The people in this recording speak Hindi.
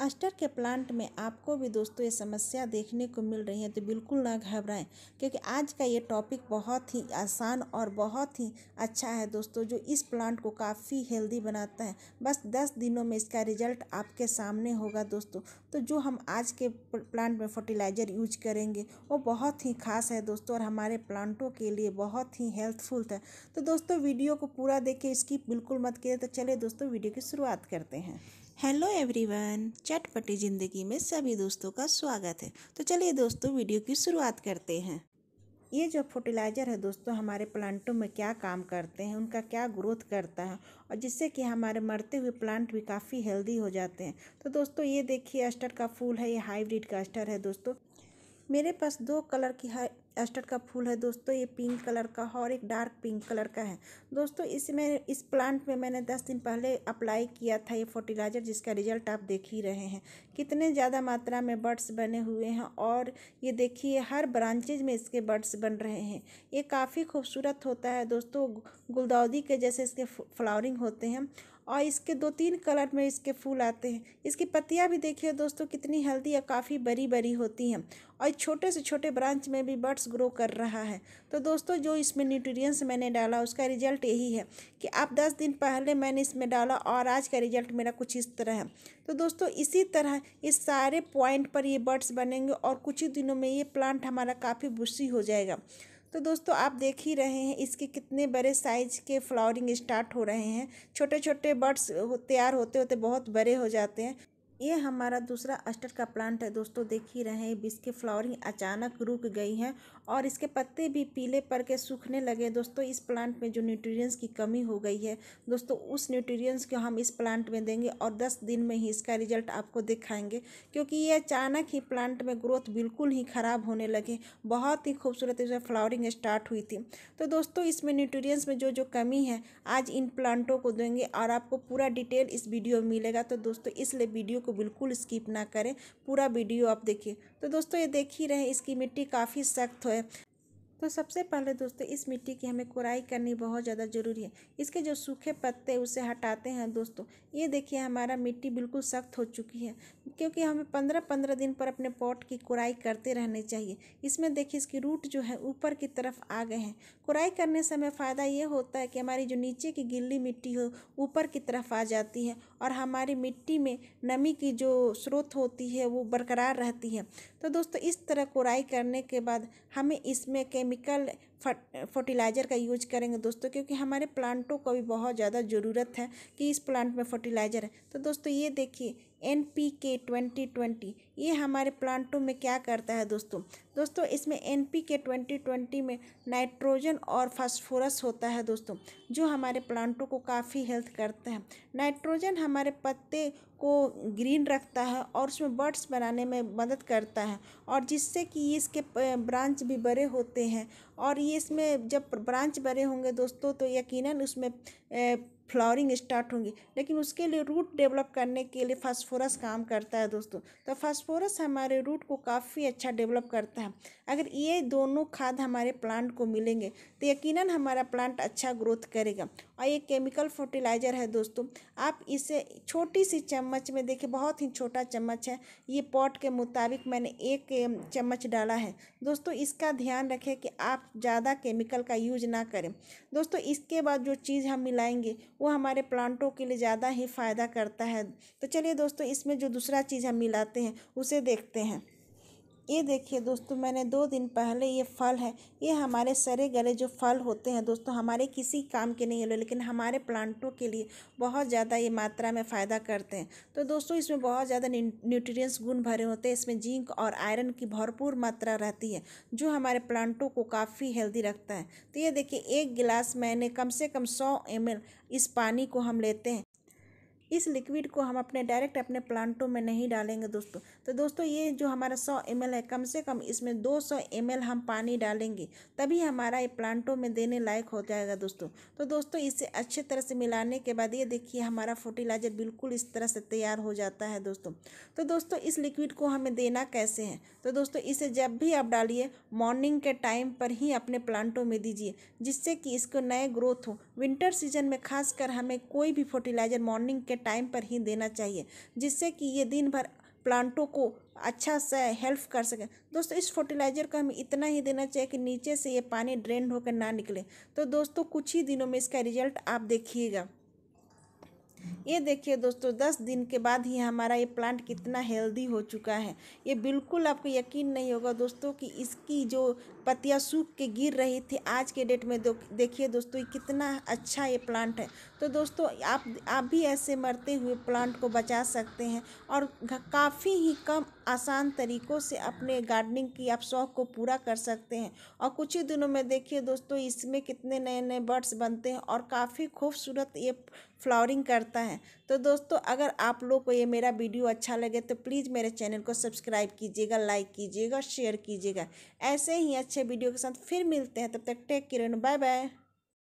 अस्टर के प्लांट में आपको भी दोस्तों ये समस्या देखने को मिल रही है तो बिल्कुल ना घबराएं क्योंकि आज का ये टॉपिक बहुत ही आसान और बहुत ही अच्छा है दोस्तों जो इस प्लांट को काफ़ी हेल्दी बनाता है बस दस दिनों में इसका रिजल्ट आपके सामने होगा दोस्तों तो जो हम आज के प्लांट में फर्टिलाइज़र यूज करेंगे वो बहुत ही खास है दोस्तों और हमारे प्लांटों के लिए बहुत ही हेल्थफुल था तो दोस्तों वीडियो को पूरा देख के इसकी बिल्कुल मत किए तो चले दोस्तों वीडियो की शुरुआत करते हैं हेलो एवरीवन चटपटी ज़िंदगी में सभी दोस्तों का स्वागत है तो चलिए दोस्तों वीडियो की शुरुआत करते हैं ये जो फर्टिलाइज़र है दोस्तों हमारे प्लांटों में क्या काम करते हैं उनका क्या ग्रोथ करता है और जिससे कि हमारे मरते हुए प्लांट भी काफ़ी हेल्दी हो जाते हैं तो दोस्तों ये देखिए अस्टर का फूल है ये हाईब्रिड का अस्टर है दोस्तों मेरे पास दो कलर की एस्टर का फूल है दोस्तों ये पिंक कलर का और एक डार्क पिंक कलर का है दोस्तों इसमें इस प्लांट में मैंने दस दिन पहले अप्लाई किया था ये फर्टिलाइज़र जिसका रिजल्ट आप देख ही रहे हैं कितने ज़्यादा मात्रा में बर्ड्स बने हुए हैं और ये देखिए हर ब्रांचेज में इसके बर्ड्स बन रहे हैं ये काफ़ी खूबसूरत होता है दोस्तों गुलदाउदी के जैसे इसके फ्लावरिंग होते हैं और इसके दो तीन कलर में इसके फूल आते हैं इसकी पत्तियाँ भी देखिए दोस्तों कितनी हेल्दी और काफ़ी बड़ी बड़ी होती हैं और छोटे से छोटे ब्रांच में भी बर्ड्स ग्रो कर रहा है तो दोस्तों जो इसमें न्यूट्रिएंट्स मैंने डाला उसका रिजल्ट यही है कि आप दस दिन पहले मैंने इसमें डाला और आज का रिजल्ट मेरा कुछ इस तरह है तो दोस्तों इसी तरह इस सारे पॉइंट पर ये बर्ड्स बनेंगे और कुछ ही दिनों में ये प्लांट हमारा काफ़ी बुशी हो जाएगा तो दोस्तों आप देख ही रहे हैं इसके कितने बड़े साइज के फ्लावरिंग स्टार्ट हो रहे हैं छोटे छोटे बर्ड्स तैयार होते होते बहुत बड़े हो जाते हैं ये हमारा दूसरा अस्टर का प्लांट है दोस्तों देख ही रहे हैं इसके फ्लावरिंग अचानक रुक गई है और इसके पत्ते भी पीले पर के सूखने लगे दोस्तों इस प्लांट में जो न्यूट्रिएंट्स की कमी हो गई है दोस्तों उस न्यूट्रिएंट्स को हम इस प्लांट में देंगे और दस दिन में ही इसका रिजल्ट आपको दिखाएंगे क्योंकि ये अचानक ही प्लांट में ग्रोथ बिल्कुल ही ख़राब होने लगे बहुत ही खूबसूरत इसमें फ्लावरिंग स्टार्ट हुई थी तो दोस्तों इसमें न्यूट्रिएंट्स में जो जो कमी है आज इन प्लांटों को देंगे और आपको पूरा डिटेल इस वीडियो में मिलेगा तो दोस्तों इसलिए वीडियो को बिल्कुल स्किप ना करें पूरा वीडियो आप देखिए तो दोस्तों ये देख ही रहे इसकी मिट्टी काफ़ी सख्त है तो सबसे पहले दोस्तों इस मिट्टी की हमें कोराई करनी बहुत ज़्यादा ज़रूरी है इसके जो सूखे पत्ते उसे हटाते हैं दोस्तों ये देखिए हमारा मिट्टी बिल्कुल सख्त हो चुकी है क्योंकि हमें पंद्रह पंद्रह दिन पर अपने पॉट की कोराई करते रहने चाहिए इसमें देखिए इसकी रूट जो है ऊपर की तरफ आ गए हैं कोराई करने से हमें फ़ायदा ये होता है कि हमारी जो नीचे की गिल्ली मिट्टी हो ऊपर की तरफ आ जाती है और हमारी मिट्टी में नमी की जो स्रोत होती है वो बरकरार रहती है तो दोस्तों इस तरह कोराई करने के बाद हमें इसमें के केमिकल फर्टिलाइज़र का यूज करेंगे दोस्तों क्योंकि हमारे प्लांटों को भी बहुत ज़्यादा ज़रूरत है कि इस प्लांट में फर्टिलाइज़र है तो दोस्तों ये देखिए N P K twenty twenty ये हमारे प्लांटों में क्या करता है दोस्तों दोस्तों इसमें N P K twenty twenty में नाइट्रोजन और फास्फोरस होता है दोस्तों जो हमारे प्लांटों को काफ़ी हेल्थ करता है नाइट्रोजन हमारे पत्ते को ग्रीन रखता है और उसमें बर्ड्स बनाने में मदद करता है और जिससे कि इसके ब्रांच भी बड़े होते हैं और ये इसमें जब ब्रांच बड़े होंगे दोस्तों तो यकीनन उसमें फ्लावरिंग स्टार्ट होंगी लेकिन उसके लिए रूट डेवलप करने के लिए फास्फोरस काम करता है दोस्तों तो फास्फोरस हमारे रूट को काफ़ी अच्छा डेवलप करता है अगर ये दोनों खाद हमारे प्लांट को मिलेंगे तो यकीनन हमारा प्लांट अच्छा ग्रोथ करेगा और ये केमिकल फर्टिलाइज़र है दोस्तों आप इसे छोटी सी चम्मच में देखिए बहुत ही छोटा चम्मच है ये पॉट के मुताबिक मैंने एक चम्मच डाला है दोस्तों इसका ध्यान रखें कि आप ज़्यादा केमिकल का यूज ना करें दोस्तों इसके बाद जो चीज़ हम मिलाएंगे वो हमारे प्लांटों के लिए ज़्यादा ही फ़ायदा करता है तो चलिए दोस्तों इसमें जो दूसरा चीज़ हम मिलाते हैं उसे देखते हैं ये देखिए दोस्तों मैंने दो दिन पहले ये फल है ये हमारे सरे गले जो फल होते हैं दोस्तों हमारे किसी काम के नहीं है लेकिन हमारे प्लांटों के लिए बहुत ज़्यादा ये मात्रा में फ़ायदा करते हैं तो दोस्तों इसमें बहुत ज़्यादा न्यूट्रिएंट्स गुण भरे होते हैं इसमें जिंक और आयरन की भरपूर मात्रा रहती है जो हमारे प्लांटों को काफ़ी हेल्दी रखता है तो ये देखिए एक गिलास मैंने कम से कम सौ एम इस पानी को हम लेते हैं इस लिक्विड को हम अपने डायरेक्ट अपने प्लांटों में नहीं डालेंगे दोस्तों तो दोस्तों ये जो हमारा सौ एम है कम से कम इसमें दो सौ हम पानी डालेंगे तभी हमारा ये प्लांटों में देने लायक हो जाएगा दोस्तों तो दोस्तों इसे अच्छे तरह से मिलाने के बाद ये देखिए हमारा फर्टिलाइजर बिल्कुल इस तरह से तैयार हो जाता है दोस्तों तो दोस्तों इस लिक्विड को हमें देना कैसे है तो दोस्तों इसे जब भी आप डालिए मॉर्निंग के टाइम पर ही अपने प्लांटों में दीजिए जिससे कि इसको नए ग्रोथ हो विंटर सीजन में खासकर हमें कोई भी फर्टिलाइजर मॉर्निंग के टाइम पर ही देना चाहिए जिससे कि ये दिन भर प्लांटों को अच्छा सा हेल्प कर सकें दोस्तों इस फर्टिलाइज़र का हमें इतना ही देना चाहिए कि नीचे से ये पानी ड्रेन होकर ना निकले तो दोस्तों कुछ ही दिनों में इसका रिजल्ट आप देखिएगा ये देखिए दोस्तों दस दिन के बाद ही हमारा ये प्लांट कितना हेल्दी हो चुका है ये बिल्कुल आपको यकीन नहीं होगा दोस्तों कि इसकी जो पत्तियाँ सूख के गिर रही थी आज के डेट में दो, देखिए दोस्तों कितना अच्छा ये प्लांट है तो दोस्तों आप आप भी ऐसे मरते हुए प्लांट को बचा सकते हैं और काफ़ी ही कम आसान तरीक़ों से अपने गार्डनिंग की आप शौक़ को पूरा कर सकते हैं और कुछ ही दिनों में देखिए दोस्तों इसमें कितने नए नए बर्ड्स बनते हैं और काफ़ी खूबसूरत ये फ्लावरिंग करता है तो दोस्तों अगर आप लोग को ये मेरा वीडियो अच्छा लगे तो प्लीज़ मेरे चैनल को सब्सक्राइब कीजिएगा लाइक कीजिएगा शेयर कीजिएगा ऐसे ही अच्छे वीडियो के साथ फिर मिलते हैं तब तक टेक किरण बाय बाय